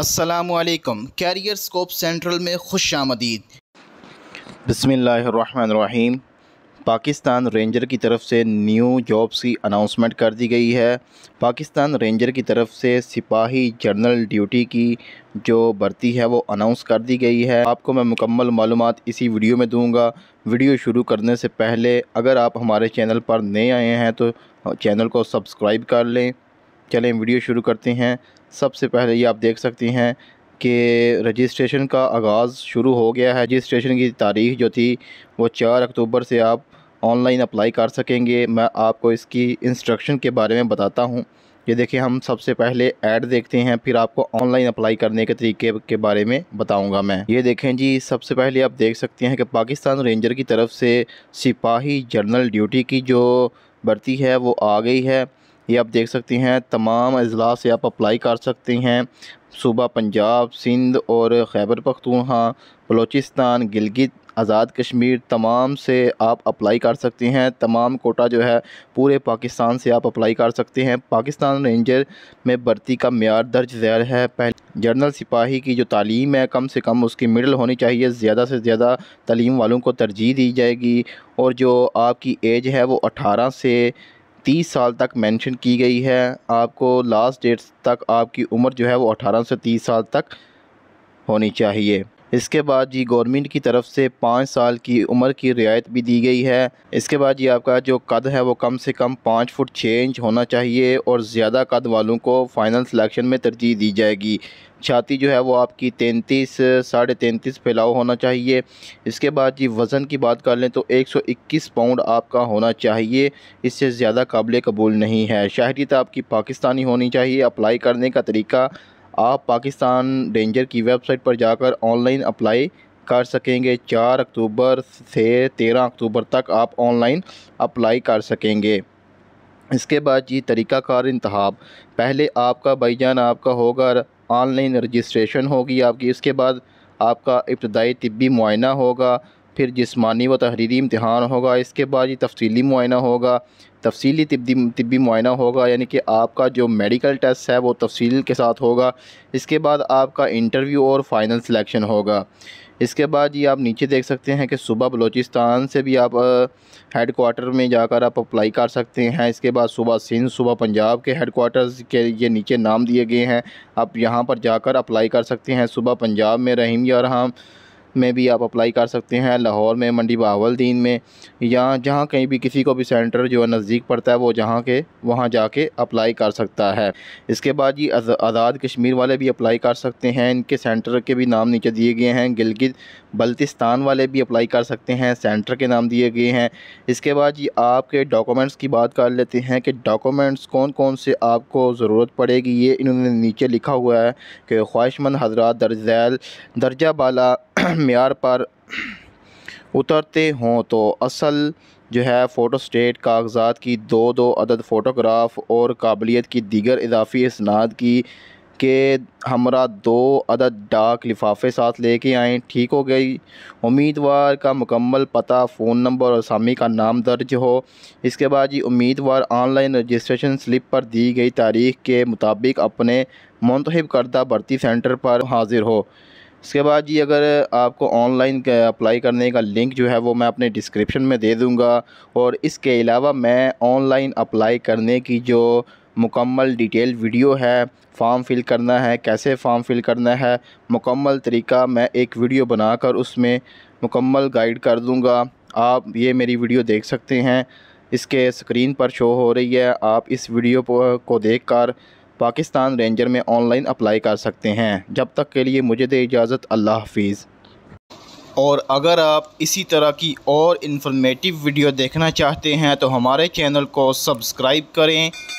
असलकम career scope central में खुश आमदीद बसमीम पाकिस्तान रेंजर की तरफ से न्यू जॉब्स की अनाउंसमेंट कर दी गई है पाकिस्तान रेंजर की तरफ से सिपाही जनरल ड्यूटी की जो भर्ती है वो अनाउंस कर दी गई है आपको मैं मुकम्मल मालूम इसी वीडियो में दूंगा वीडियो शुरू करने से पहले अगर आप हमारे चैनल पर नए आए हैं तो चैनल को सब्सक्राइब कर लें चलें वीडियो शुरू करते हैं सबसे पहले ये आप देख सकते हैं कि रजिस्ट्रेशन का आगाज़ शुरू हो गया है रजिस्ट्रेशन की तारीख जो थी वो चार अक्टूबर से आप ऑनलाइन अप्लाई कर सकेंगे मैं आपको इसकी इंस्ट्रक्शन के बारे में बताता हूँ ये देखिए हम सबसे पहले ऐड देखते हैं फिर आपको ऑनलाइन अप्लाई करने के तरीके के बारे में बताऊंगा मैं ये देखें जी सबसे पहले आप देख सकते हैं कि पाकिस्तान रेंजर की तरफ से सिपाही जनरल ड्यूटी की जो भर्ती है वो आ गई है ये आप देख सकती हैं तमाम अजला से आप अप्लाई कर सकती हैं सूबा पंजाब सिंध और खैबर पख्तूनहा बलोचिस्तान गिलगित आज़ाद कश्मीर तमाम से आप अप्लाई कर सकती हैं तमाम कोटा जो है पूरे पाकिस्तान से आप अप्लाई कर सकते हैं पाकिस्तान रेंजर में भर्ती का मैार दर्ज जैर है पहले जनरल सिपाही की जो तालीम है कम से कम उसकी मिडल होनी चाहिए ज़्यादा से ज़्यादा तलीम वालों को तरजीह दी जाएगी और जो आपकी एज है वो अठारह से तीस साल तक मेंशन की गई है आपको लास्ट डेट तक आपकी उम्र जो है वो अठारह से तीस साल तक होनी चाहिए इसके बाद जी गवर्नमेंट की तरफ से पाँच साल की उम्र की रियायत भी दी गई है इसके बाद जी आपका जो कद है वो कम से कम पाँच फुट छः इंच होना चाहिए और ज़्यादा कद वालों को फाइनल सिलेक्शन में तरजीह दी जाएगी छाती जो है वो आपकी तैंतीस साढ़े तैंतीस फैलाव होना चाहिए इसके बाद जी वज़न की बात कर लें तो 121 पाउंड आपका होना चाहिए इससे ज़्यादा काबिल कबूल नहीं है शहरीत तो आपकी पाकिस्तानी होनी चाहिए अप्लाई करने का तरीका आप पाकिस्तान डेंजर की वेबसाइट पर जाकर ऑनलाइन अप्लाई कर सकेंगे चार अक्टूबर से तेरह अक्टूबर तक आप ऑनलाइन अप्लाई कर सकेंगे इसके बाद जी तरीक़ाकार इंतहाब पहले आपका भाईजान आपका होगा ऑनलाइन रजिस्ट्रेशन होगी आपकी इसके बाद आपका इब्तदाई तबी मुआयना होगा फिर जिसमानी व तहरीरी इम्तहान होगा इसके बाद ये तफसीली मुआयना होगा तफसीली तबी मुआयना होगा यानी कि आपका जो मेडिकल टेस्ट है वो तफसील के साथ होगा इसके बाद आपका इंटरव्यू और फाइनल सिलेक्शन होगा इसके बाद ये आप नीचे देख सकते हैं कि सुबह बलोचिस्तान से भी आप हेड कोार्टर में जाकर आप अप्लाई कर सकते हैं इसके बाद सुबह सिंध सुबह पंजाब के हेड कोार्टर्स के ये नीचे नाम दिए गए हैं आप यहाँ पर जाकर अप्लाई कर सकते हैं सुबह पंजाब में रहीम या रहा में भी आप अप्लाई कर सकते हैं लाहौर में मंडी बहावलद्दीन में या जहाँ कहीं भी किसी को भी सेंटर जो है नज़दीक पड़ता है वो जहाँ के वहाँ जाके अप्लाई कर सकता है इसके बाद ये आज़ाद कश्मीर वाले भी अप्लाई कर सकते हैं इनके सेंटर के भी नाम नीचे दिए गए हैं गिलगित बल्तिस्तान वाले भी अप्लाई कर सकते हैं सेंटर के नाम दिए गए हैं इसके बाद ये आपके डॉक्यूमेंट्स की बात कर लेते हैं कि डॉक्यूमेंट्स कौन कौन से आपको ज़रूरत पड़ेगी ये इन्होंने नीचे लिखा हुआ है कि ख्वाहिशमंद हजरा दर्जैल दर्जा बाला मैार पर उतरते हों तो असल जो है फ़ोटो स्टेट कागजात की दो दो अदद फ़ोटोग्राफ और काबिलियत की दीगर इजाफी इसनाद की के हमरा दो अदद डाक लिफाफे साथ लेके आए ठीक हो गई उम्मीदवार का मुकम्मल पता फ़ोन नंबर और सामी का नाम दर्ज हो इसके बाद जी उम्मीदवार ऑनलाइन रजिस्ट्रेशन स्लिप पर दी गई तारीख के मुताबिक अपने मुंतब करदा भर्ती सेंटर पर हाजिर हो इसके बाद जी अगर आपको ऑनलाइन अप्लाई करने का लिंक जो है वो मैं अपने डिस्क्रिप्शन में दे दूँगा और इसके अलावा मैं ऑनलाइन अप्लाई करने की जो मुकम्मल डिटेल वीडियो है फॉर्म फिल करना है कैसे फॉर्म फिल करना है मुकम्मल तरीका मैं एक वीडियो बनाकर उसमें मुकम्मल गाइड कर दूँगा आप ये मेरी वीडियो देख सकते हैं इसके स्क्रीन पर शो हो रही है आप इस वीडियो को देखकर पाकिस्तान रेंजर में ऑनलाइन अप्लाई कर सकते हैं जब तक के लिए मुझे दे इजाज़त अल्लाह हाफिज़ और अगर आप इसी तरह की और इन्फॉर्मेटिव वीडियो देखना चाहते हैं तो हमारे चैनल को सब्सक्राइब करें